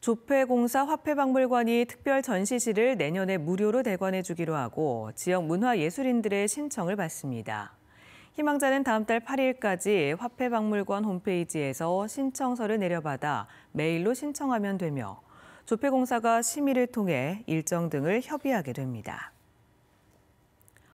조폐공사 화폐박물관이 특별 전시실을 내년에 무료로 대관해 주기로 하고 지역 문화예술인들의 신청을 받습니다. 희망자는 다음 달 8일까지 화폐박물관 홈페이지에서 신청서를 내려받아 메일로 신청하면 되며 조폐공사가 심의를 통해 일정 등을 협의하게 됩니다.